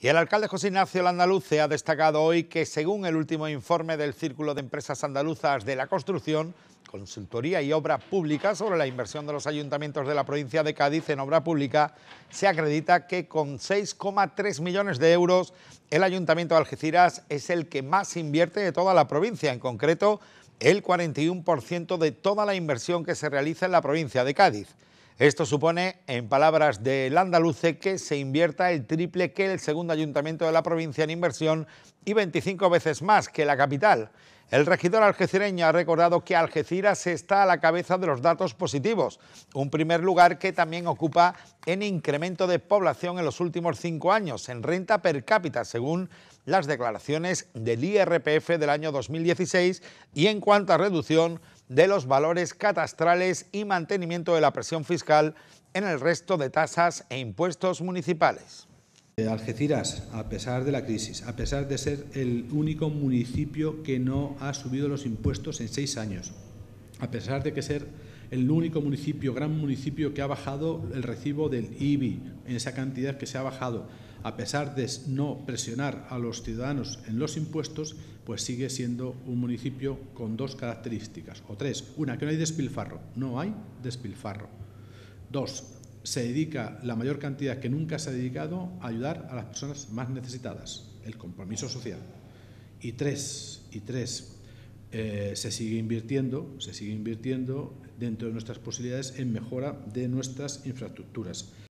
Y el alcalde José Ignacio Landaluce ha destacado hoy que según el último informe del Círculo de Empresas Andaluzas de la Construcción, Consultoría y Obra Pública sobre la inversión de los ayuntamientos de la provincia de Cádiz en obra pública, se acredita que con 6,3 millones de euros el Ayuntamiento de Algeciras es el que más invierte de toda la provincia, en concreto el 41% de toda la inversión que se realiza en la provincia de Cádiz. Esto supone, en palabras del andaluce, que se invierta el triple que el segundo ayuntamiento de la provincia en inversión y 25 veces más que la capital. El regidor algecireño ha recordado que Algeciras está a la cabeza de los datos positivos, un primer lugar que también ocupa en incremento de población en los últimos cinco años, en renta per cápita, según las declaraciones del IRPF del año 2016, y en cuanto a reducción de los valores catastrales y mantenimiento de la presión fiscal en el resto de tasas e impuestos municipales. Eh, Algeciras, a pesar de la crisis, a pesar de ser el único municipio que no ha subido los impuestos en seis años, a pesar de que ser el único municipio, gran municipio que ha bajado el recibo del IBI en esa cantidad que se ha bajado, a pesar de no presionar a los ciudadanos en los impuestos, pues sigue siendo un municipio con dos características, o tres. Una, que no hay despilfarro, no hay despilfarro. Dos, se dedica la mayor cantidad que nunca se ha dedicado a ayudar a las personas más necesitadas, el compromiso social. Y tres, y tres, eh, se sigue invirtiendo, se sigue invirtiendo dentro de nuestras posibilidades en mejora de nuestras infraestructuras.